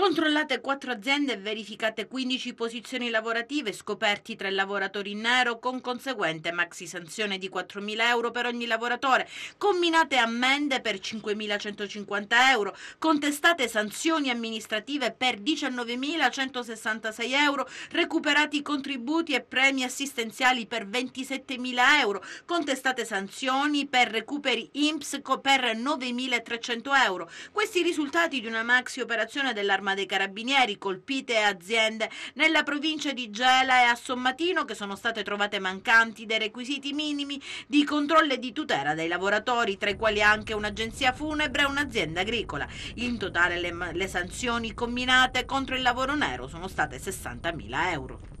Controllate quattro aziende e verificate 15 posizioni lavorative, scoperti i lavoratori in nero con conseguente maxi sanzione di 4.000 euro per ogni lavoratore, combinate ammende per 5.150 euro, contestate sanzioni amministrative per 19.166 euro, recuperati contributi e premi assistenziali per 27.000 euro, contestate sanzioni per recuperi IMPS per 9.300 euro. Questi risultati di una maxi operazione dell'armatura l'arma dei carabinieri, colpite aziende nella provincia di Gela e a Sommatino che sono state trovate mancanti dei requisiti minimi di controllo e di tutela dei lavoratori, tra i quali anche un'agenzia funebre e un'azienda agricola. In totale le, le sanzioni combinate contro il lavoro nero sono state 60.000 euro.